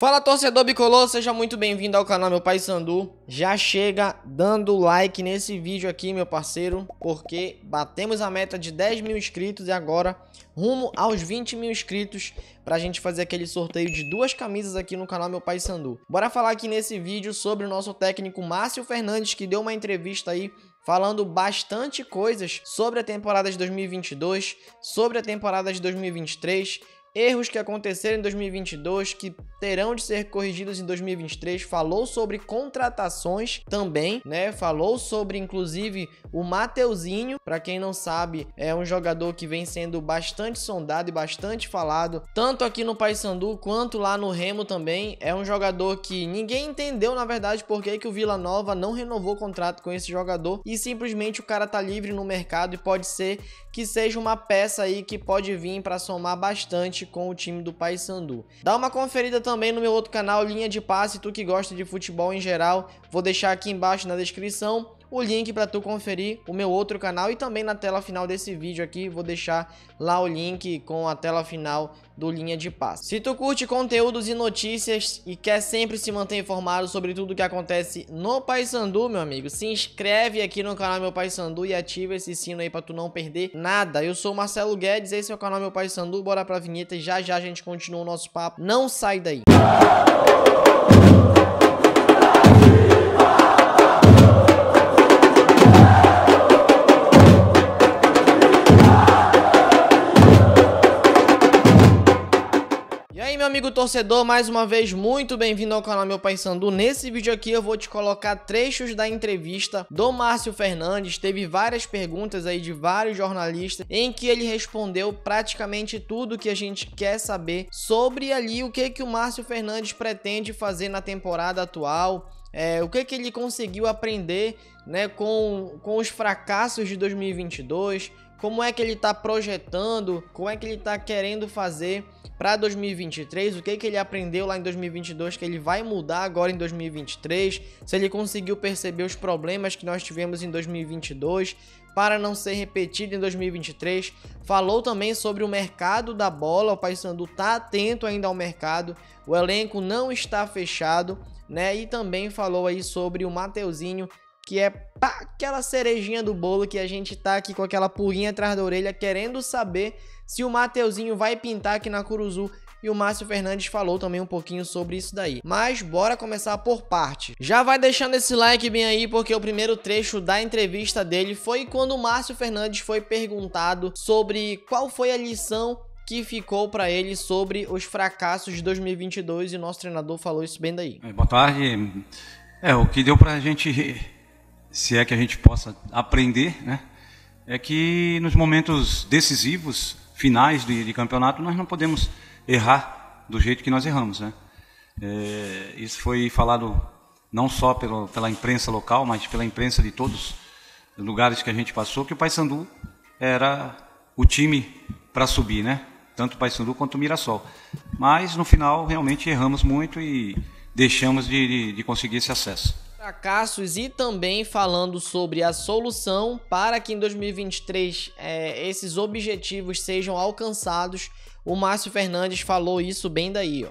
Fala torcedor bicolor, seja muito bem-vindo ao canal Meu Pai Sandu. Já chega dando like nesse vídeo aqui, meu parceiro, porque batemos a meta de 10 mil inscritos e agora rumo aos 20 mil inscritos para a gente fazer aquele sorteio de duas camisas aqui no canal Meu Pai Sandu. Bora falar aqui nesse vídeo sobre o nosso técnico Márcio Fernandes, que deu uma entrevista aí falando bastante coisas sobre a temporada de 2022, sobre a temporada de 2023 erros que aconteceram em 2022 que terão de ser corrigidos em 2023, falou sobre contratações também, né? Falou sobre inclusive o Mateuzinho, para quem não sabe, é um jogador que vem sendo bastante sondado e bastante falado, tanto aqui no Paysandu quanto lá no Remo também. É um jogador que ninguém entendeu na verdade por que, que o Vila Nova não renovou o contrato com esse jogador e simplesmente o cara tá livre no mercado e pode ser que seja uma peça aí que pode vir para somar bastante com o time do Paysandu. Dá uma conferida também no meu outro canal, Linha de Passe, tu que gosta de futebol em geral, vou deixar aqui embaixo na descrição o link para tu conferir o meu outro canal e também na tela final desse vídeo aqui vou deixar lá o link com a tela final do Linha de Passo. Se tu curte conteúdos e notícias e quer sempre se manter informado sobre tudo que acontece no Paysandu, meu amigo, se inscreve aqui no canal Meu Paysandu e ativa esse sino aí para tu não perder nada. Eu sou o Marcelo Guedes, esse é o canal Meu Paysandu, bora pra vinheta e já já a gente continua o nosso papo. Não sai daí. amigo torcedor, mais uma vez muito bem-vindo ao canal Meu Sandu. Nesse vídeo aqui eu vou te colocar trechos da entrevista do Márcio Fernandes. Teve várias perguntas aí de vários jornalistas em que ele respondeu praticamente tudo que a gente quer saber sobre ali o que que o Márcio Fernandes pretende fazer na temporada atual. É, o que, que ele conseguiu aprender né, com, com os fracassos de 2022, como é que ele está projetando, como é que ele está querendo fazer para 2023, o que, que ele aprendeu lá em 2022 que ele vai mudar agora em 2023, se ele conseguiu perceber os problemas que nós tivemos em 2022 para não ser repetido em 2023. Falou também sobre o mercado da bola, o Paysandu está atento ainda ao mercado, o elenco não está fechado, né? E também falou aí sobre o Mateuzinho que é pá, aquela cerejinha do bolo que a gente tá aqui com aquela pulguinha atrás da orelha querendo saber se o Mateuzinho vai pintar aqui na Curuzu e o Márcio Fernandes falou também um pouquinho sobre isso daí. Mas bora começar por parte. Já vai deixando esse like bem aí, porque o primeiro trecho da entrevista dele foi quando o Márcio Fernandes foi perguntado sobre qual foi a lição que ficou para ele sobre os fracassos de 2022 e nosso treinador falou isso bem daí. É, boa tarde. É, o que deu para a gente se é que a gente possa aprender, né? é que nos momentos decisivos, finais de, de campeonato, nós não podemos errar do jeito que nós erramos. Né? É, isso foi falado não só pelo, pela imprensa local, mas pela imprensa de todos os lugares que a gente passou, que o Paysandu era o time para subir, né? tanto o Paysandu quanto o Mirassol. Mas no final realmente erramos muito e deixamos de, de, de conseguir esse acesso fracassos e também falando sobre a solução para que em 2023 é, esses objetivos sejam alcançados. O Márcio Fernandes falou isso bem daí. Ó.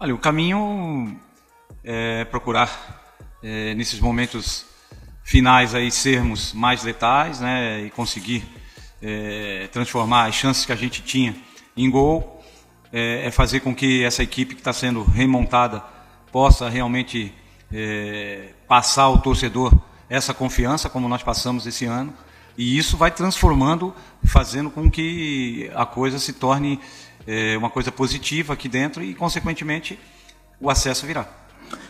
Olha, o caminho é procurar é, nesses momentos finais aí sermos mais letais, né, e conseguir é, transformar as chances que a gente tinha em gol, é, é fazer com que essa equipe que está sendo remontada possa realmente é, passar ao torcedor essa confiança, como nós passamos esse ano, e isso vai transformando, fazendo com que a coisa se torne é, uma coisa positiva aqui dentro e, consequentemente, o acesso virá.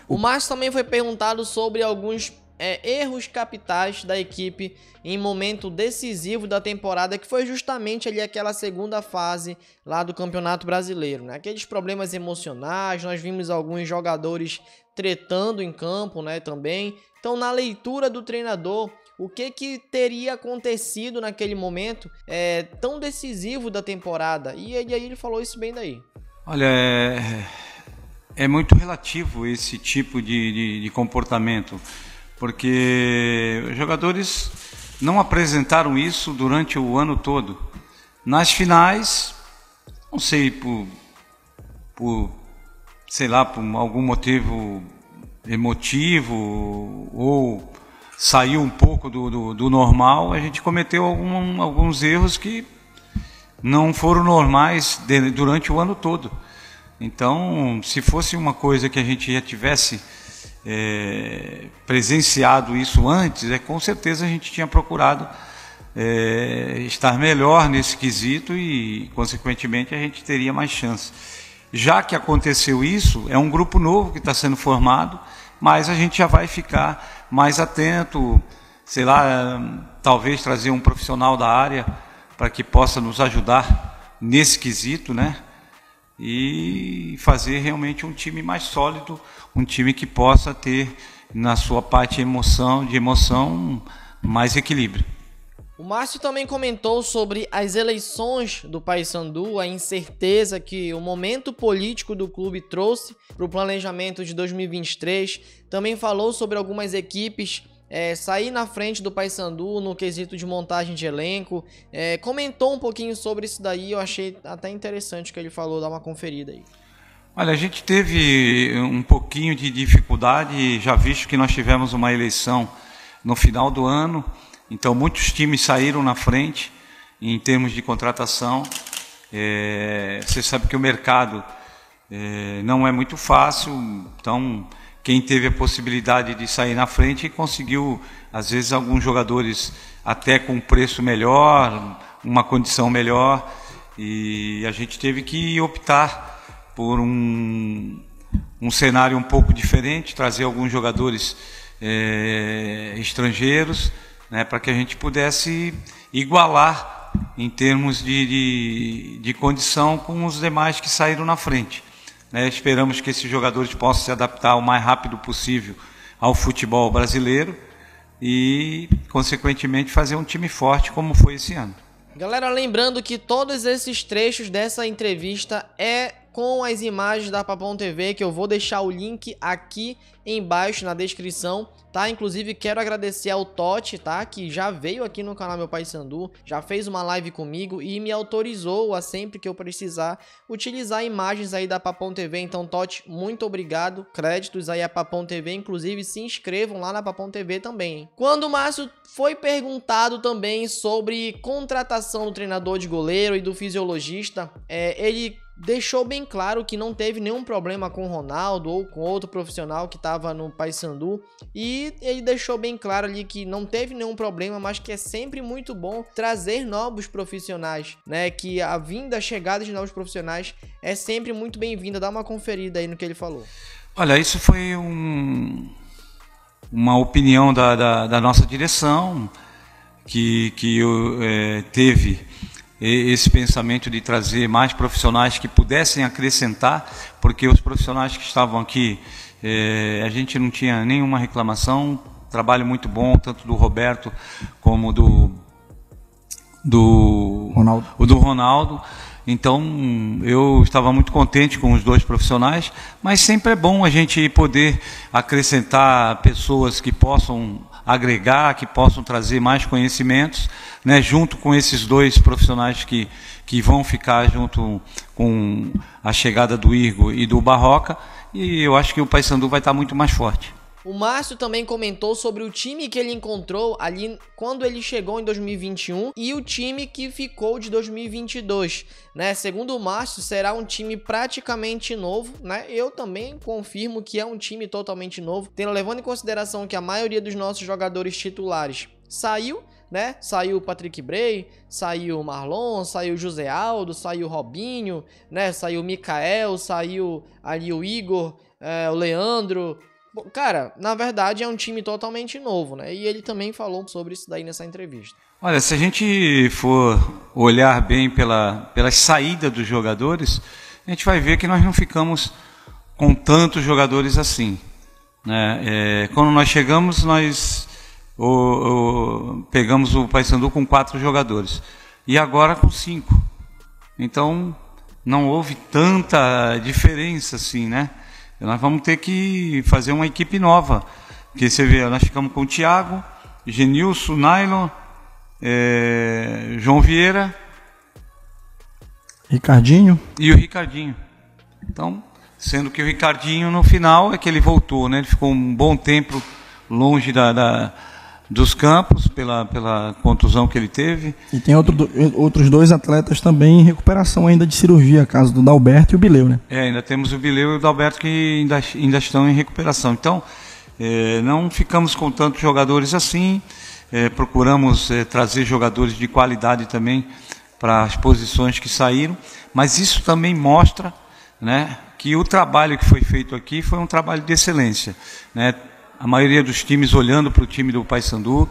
O Márcio também foi perguntado sobre alguns é, erros capitais da equipe em momento decisivo da temporada, que foi justamente ali aquela segunda fase lá do Campeonato Brasileiro. Né? Aqueles problemas emocionais, nós vimos alguns jogadores tretando em campo né, também. Então, na leitura do treinador, o que, que teria acontecido naquele momento é, tão decisivo da temporada? E aí ele falou isso bem daí. Olha, é, é, é muito relativo esse tipo de, de, de comportamento porque os jogadores não apresentaram isso durante o ano todo. Nas finais, não sei por, por sei lá, por algum motivo emotivo ou saiu um pouco do, do, do normal, a gente cometeu algum, alguns erros que não foram normais de, durante o ano todo. Então, se fosse uma coisa que a gente já tivesse é, presenciado isso antes, é com certeza a gente tinha procurado é, estar melhor nesse quesito e, consequentemente, a gente teria mais chance. Já que aconteceu isso, é um grupo novo que está sendo formado, mas a gente já vai ficar mais atento, sei lá, talvez trazer um profissional da área para que possa nos ajudar nesse quesito, né? e fazer realmente um time mais sólido, um time que possa ter na sua parte emoção, de emoção, mais equilíbrio. O Márcio também comentou sobre as eleições do Paysandu, a incerteza que o momento político do clube trouxe para o planejamento de 2023. Também falou sobre algumas equipes é, sair na frente do Paysandu no quesito de montagem de elenco. É, comentou um pouquinho sobre isso daí, eu achei até interessante o que ele falou, dá uma conferida aí. Olha, a gente teve um pouquinho de dificuldade, já visto que nós tivemos uma eleição no final do ano, então muitos times saíram na frente em termos de contratação. É, você sabe que o mercado é, não é muito fácil, então quem teve a possibilidade de sair na frente conseguiu, às vezes, alguns jogadores até com um preço melhor, uma condição melhor, e a gente teve que optar por um, um cenário um pouco diferente, trazer alguns jogadores é, estrangeiros, né, para que a gente pudesse igualar em termos de, de, de condição com os demais que saíram na frente. Né? Esperamos que esses jogadores possam se adaptar o mais rápido possível ao futebol brasileiro e, consequentemente, fazer um time forte como foi esse ano. Galera, lembrando que todos esses trechos dessa entrevista é com as imagens da Papão TV, que eu vou deixar o link aqui embaixo na descrição, tá? Inclusive quero agradecer ao Totti, tá? Que já veio aqui no canal Meu Pai Sandu, já fez uma live comigo e me autorizou a sempre que eu precisar utilizar imagens aí da Papão TV. Então, Totti, muito obrigado. Créditos aí à Papão TV, inclusive se inscrevam lá na Papão TV também. Quando o Márcio foi perguntado também sobre contratação do treinador de goleiro e do fisiologista, é, ele deixou bem claro que não teve nenhum problema com o Ronaldo ou com outro profissional que estava no Paysandu e ele deixou bem claro ali que não teve nenhum problema, mas que é sempre muito bom trazer novos profissionais, né? Que a vinda, a chegada de novos profissionais é sempre muito bem-vinda. Dá uma conferida aí no que ele falou. Olha, isso foi um, uma opinião da, da, da nossa direção que, que eu, eh, é, teve esse pensamento de trazer mais profissionais que pudessem acrescentar, porque os profissionais que estavam aqui, eh, a gente não tinha nenhuma reclamação, trabalho muito bom, tanto do Roberto como do do Ronaldo. O do Ronaldo. Então, eu estava muito contente com os dois profissionais, mas sempre é bom a gente poder acrescentar pessoas que possam agregar, que possam trazer mais conhecimentos, né, junto com esses dois profissionais que, que vão ficar junto com a chegada do Irgo e do Barroca. E eu acho que o Paysandu vai estar muito mais forte. O Márcio também comentou sobre o time que ele encontrou ali quando ele chegou em 2021 e o time que ficou de 2022, né? Segundo o Márcio, será um time praticamente novo, né? Eu também confirmo que é um time totalmente novo, tendo levando em consideração que a maioria dos nossos jogadores titulares saiu, né? Saiu o Patrick Bray, saiu o Marlon, saiu o José Aldo, saiu o Robinho, né? Saiu o Mikael, saiu ali o Igor, é, o Leandro, Cara, na verdade é um time totalmente novo, né? E ele também falou sobre isso daí nessa entrevista. Olha, se a gente for olhar bem pela, pela saída dos jogadores, a gente vai ver que nós não ficamos com tantos jogadores assim. Né? É, quando nós chegamos, nós o, o, pegamos o Paysandu com quatro jogadores. E agora com cinco. Então, não houve tanta diferença assim, né? Nós vamos ter que fazer uma equipe nova. Porque você vê, nós ficamos com o Thiago, Genilson, Nylon, é, João Vieira. Ricardinho. E o Ricardinho. Então, sendo que o Ricardinho no final é que ele voltou, né? Ele ficou um bom tempo longe da, da dos Campos, pela, pela contusão que ele teve. E tem outro, outros dois atletas também em recuperação ainda de cirurgia, caso do Dalberto e o Bileu, né? É, ainda temos o Bileu e o Dalberto que ainda, ainda estão em recuperação. Então, é, não ficamos com tantos jogadores assim, é, procuramos é, trazer jogadores de qualidade também para as posições que saíram, mas isso também mostra né, que o trabalho que foi feito aqui foi um trabalho de excelência. Né? a maioria dos times olhando para o time do Paysandu.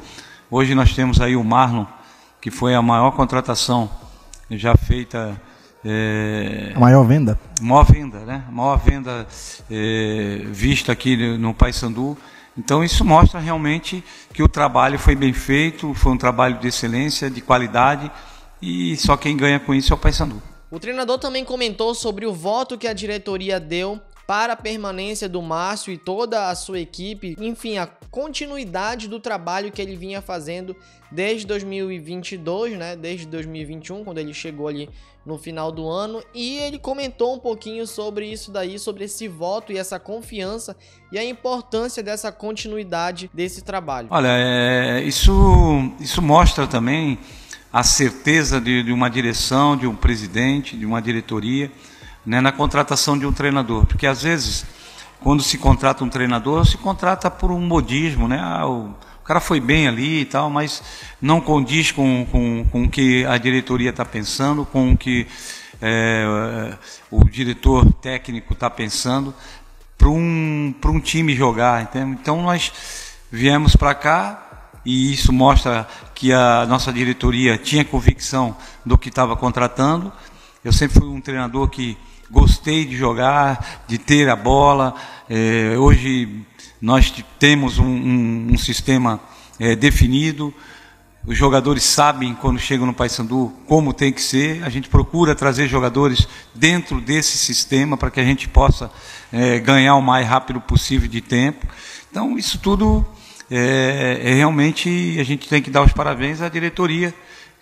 Hoje nós temos aí o Marlon, que foi a maior contratação já feita. É, a maior venda? Maior venda, né? A maior venda é, vista aqui no Paysandu. Então isso mostra realmente que o trabalho foi bem feito, foi um trabalho de excelência, de qualidade, e só quem ganha com isso é o Paysandu. O treinador também comentou sobre o voto que a diretoria deu para a permanência do Márcio e toda a sua equipe, enfim, a continuidade do trabalho que ele vinha fazendo desde 2022, né, desde 2021, quando ele chegou ali no final do ano, e ele comentou um pouquinho sobre isso daí, sobre esse voto e essa confiança e a importância dessa continuidade desse trabalho. Olha, é, isso, isso mostra também a certeza de, de uma direção, de um presidente, de uma diretoria, né, na contratação de um treinador. Porque às vezes, quando se contrata um treinador, se contrata por um modismo, né? Ah, o, cara foi bem ali e tal, mas não condiz com, com, com o que a diretoria está pensando, com o que é, é o diretor técnico está pensando para um, um time jogar. Entende? Então nós viemos para cá e isso mostra que a nossa diretoria tinha convicção do que estava contratando eu sempre fui um treinador que gostei de jogar, de ter a bola. É, hoje nós temos um, um, um sistema é, definido. Os jogadores sabem quando chegam no Paysandu como tem que ser. A gente procura trazer jogadores dentro desse sistema para que a gente possa é, ganhar o mais rápido possível de tempo. Então isso tudo é, é realmente a gente tem que dar os parabéns à diretoria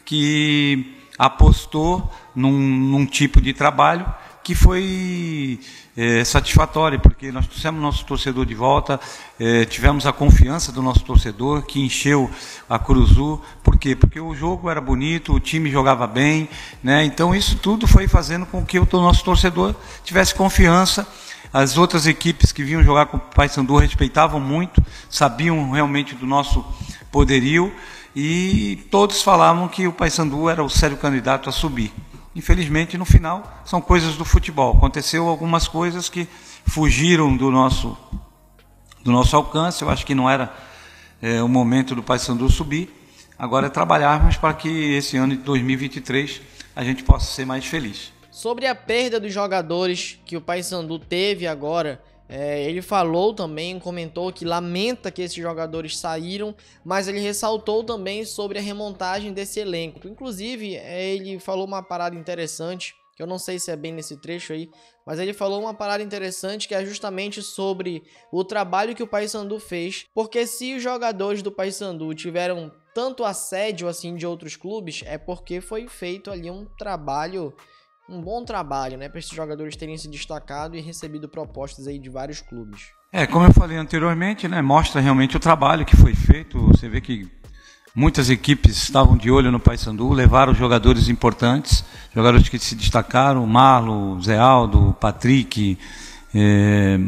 que apostou num, num tipo de trabalho que foi é, satisfatório, porque nós trouxemos nosso torcedor de volta, é, tivemos a confiança do nosso torcedor, que encheu a Cruzu. Por quê? Porque o jogo era bonito, o time jogava bem, né? então isso tudo foi fazendo com que o nosso torcedor tivesse confiança. As outras equipes que vinham jogar com o Paysandu respeitavam muito, sabiam realmente do nosso poderio e todos falavam que o Paysandu era o sério candidato a subir. Infelizmente, no final, são coisas do futebol. Aconteceu algumas coisas que fugiram do nosso, do nosso alcance. Eu acho que não era é, o momento do Paysandu subir. Agora é trabalharmos para que esse ano de 2023 a gente possa ser mais feliz. Sobre a perda dos jogadores que o Paysandu teve agora é, ele falou também, comentou que lamenta que esses jogadores saíram, mas ele ressaltou também sobre a remontagem desse elenco. Inclusive, é, ele falou uma parada interessante, que eu não sei se é bem nesse trecho aí, mas ele falou uma parada interessante que é justamente sobre o trabalho que o Paysandu fez, porque se os jogadores do Paysandu tiveram tanto assédio assim de outros clubes, é porque foi feito ali um trabalho um bom trabalho, né, para esses jogadores terem se destacado e recebido propostas aí de vários clubes. É, como eu falei anteriormente, né, mostra realmente o trabalho que foi feito. Você vê que muitas equipes estavam de olho no Paysandu, levaram jogadores importantes, jogadores que se destacaram, Marlo, Zé Aldo, Patrick, é,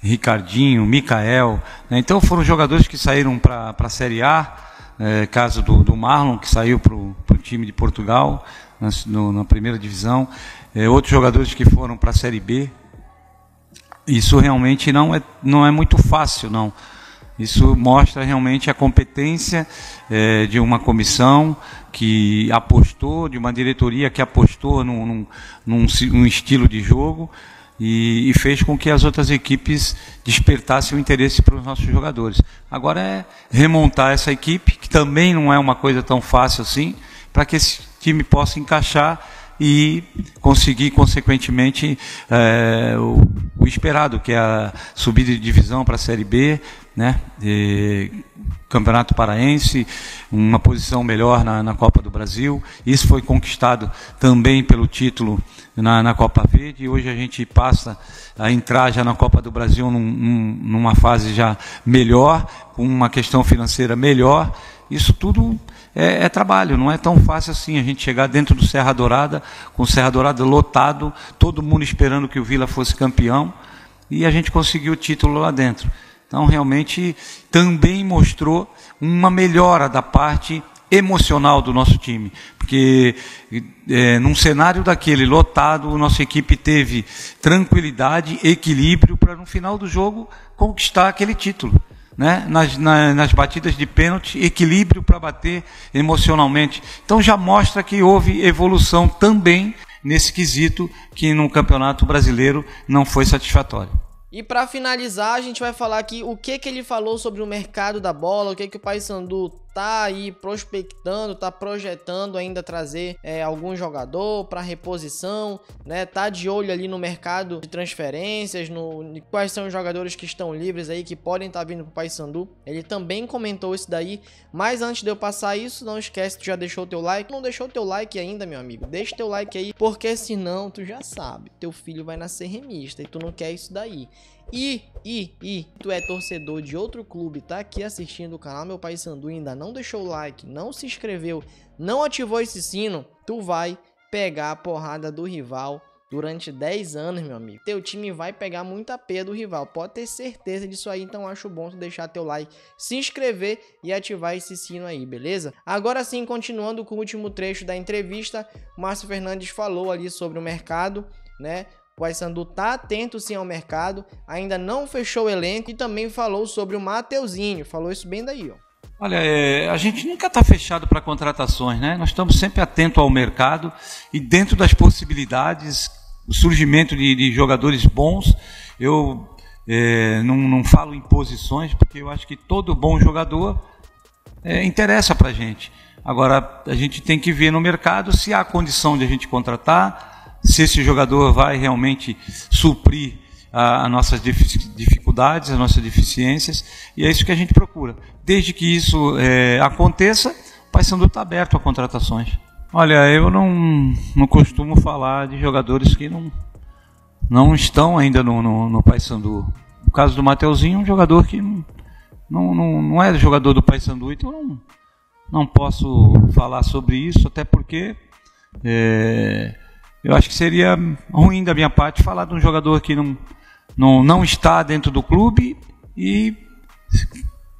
Ricardinho, Micael. Né, então foram jogadores que saíram para a Série A, é, caso do, do, Marlon, que saiu para o time de Portugal, na, no, na primeira divisão, é, outros jogadores que foram para a Série B. Isso realmente não é, não é muito fácil, não. Isso mostra realmente a competência é, de uma comissão que apostou, de uma diretoria que apostou num, num, num, num estilo de jogo e, e, fez com que as outras equipes despertassem o interesse para os nossos jogadores. Agora é remontar essa equipe, que também não é uma coisa tão fácil assim, para que esse time possa encaixar e conseguir, consequentemente, é, o, o, esperado, que é a subida de divisão para a Série B, né? E, Campeonato Paraense, uma posição melhor na, na, Copa do Brasil. Isso foi conquistado também pelo título na, na, Copa Verde. E hoje a gente passa a entrar já na Copa do Brasil num, num, numa fase já melhor, com uma questão financeira melhor. Isso tudo é, é, trabalho, não é tão fácil assim a gente chegar dentro do Serra Dourada, com o Serra Dourada lotado, todo mundo esperando que o Vila fosse campeão, e a gente conseguiu o título lá dentro. Então, realmente, também mostrou uma melhora da parte emocional do nosso time, porque é, num cenário daquele lotado, nossa equipe teve tranquilidade, equilíbrio para no final do jogo conquistar aquele título né? nas, na, nas batidas de pênalti, equilíbrio para bater emocionalmente. Então já mostra que houve evolução também nesse quesito que no Campeonato Brasileiro não foi satisfatório. E para finalizar, a gente vai falar aqui o que, que ele falou sobre o mercado da bola, o que, que o Paysandu tá aí prospectando, tá projetando ainda trazer é, algum jogador para reposição, né? Tá de olho ali no mercado de transferências, no quais são os jogadores que estão livres aí que podem estar tá vindo pro Paysandu. Ele também comentou isso daí, mas antes de eu passar isso, não esquece tu já deixou teu like. Não deixou teu like ainda, meu amigo? Deixa teu like aí, porque senão tu já sabe, teu filho vai nascer remista e tu não quer isso daí. E, e, e, tu é torcedor de outro clube, tá aqui assistindo o canal Meu Pai Sandu ainda não deixou o like, não se inscreveu, não ativou esse sino, tu vai pegar a porrada do rival durante 10 anos, meu amigo. Teu time vai pegar muita P do rival, pode ter certeza disso aí, então acho bom tu deixar teu like, se inscrever e ativar esse sino aí, beleza? Agora sim, continuando com o último trecho da entrevista, Márcio Fernandes falou ali sobre o mercado, né? Paysandu tá atento sim ao mercado, ainda não fechou o elenco e também falou sobre o Mateuzinho, falou isso bem daí, ó. Olha, é, a gente nunca está fechado para contratações, né? Nós estamos sempre atentos ao mercado e dentro das possibilidades, o surgimento de, de jogadores bons, eu é, não, não falo em posições, porque eu acho que todo bom jogador é, interessa para a gente. Agora, a gente tem que ver no mercado se há condição de a gente contratar, se esse jogador vai realmente suprir as nossas dificuldades, as nossas deficiências, e é isso que a gente procura. Desde que isso é, aconteça, o Paysandu está aberto a contratações. Olha, eu não, não costumo falar de jogadores que não, não estão ainda no, no, no Paysandu. No caso do Mateuzinho, um jogador que não, não, não é jogador do Paysandu, então não, não posso falar sobre isso, até porque é, eu acho que seria ruim da minha parte falar de um jogador que não, não, não está dentro do clube e,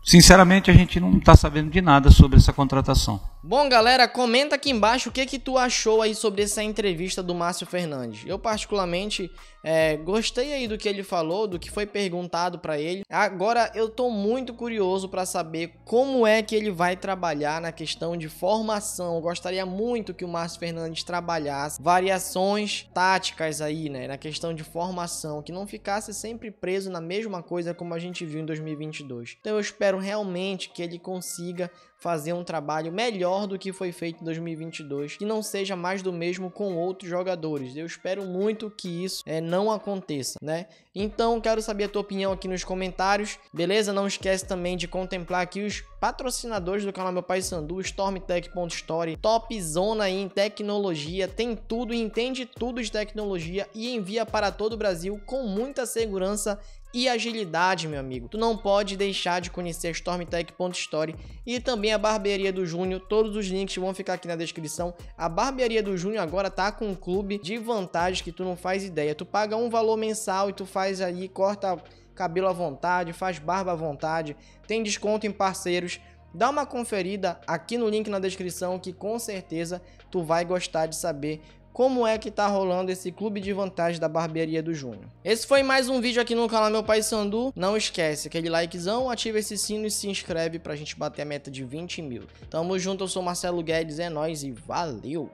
sinceramente, a gente não está sabendo de nada sobre essa contratação. Bom, galera, comenta aqui embaixo o que que tu achou aí sobre essa entrevista do Márcio Fernandes. Eu, particularmente, é, gostei aí do que ele falou, do que foi perguntado para ele. Agora, eu tô muito curioso para saber como é que ele vai trabalhar na questão de formação. Eu gostaria muito que o Márcio Fernandes trabalhasse variações táticas aí, né, na questão de formação, que não ficasse sempre preso na mesma coisa como a gente viu em 2022. Então, eu espero realmente que ele consiga fazer um trabalho melhor do que foi feito em 2022, e não seja mais do mesmo com outros jogadores. Eu espero muito que isso é, não aconteça, né? Então, quero saber a tua opinião aqui nos comentários, beleza? Não esquece também de contemplar aqui os patrocinadores do canal Meu Pai Sandu, Stormtech.story, top zona em tecnologia, tem tudo, entende tudo de tecnologia e envia para todo o Brasil com muita segurança e agilidade, meu amigo. Tu não pode deixar de conhecer a Stormtech.story e também a Barbearia do Júnior. Todos os links vão ficar aqui na descrição. A Barbearia do Júnior agora tá com um clube de vantagens que tu não faz ideia. Tu paga um valor mensal e tu faz aí, corta cabelo à vontade, faz barba à vontade, tem desconto em parceiros. Dá uma conferida aqui no link na descrição que com certeza tu vai gostar de saber como é que tá rolando esse clube de vantagem da barbearia do Júnior. Esse foi mais um vídeo aqui no canal Meu Pai Sandu. Não esquece, aquele likezão, ativa esse sino e se inscreve pra gente bater a meta de 20 mil. Tamo junto, eu sou Marcelo Guedes, é nóis e valeu!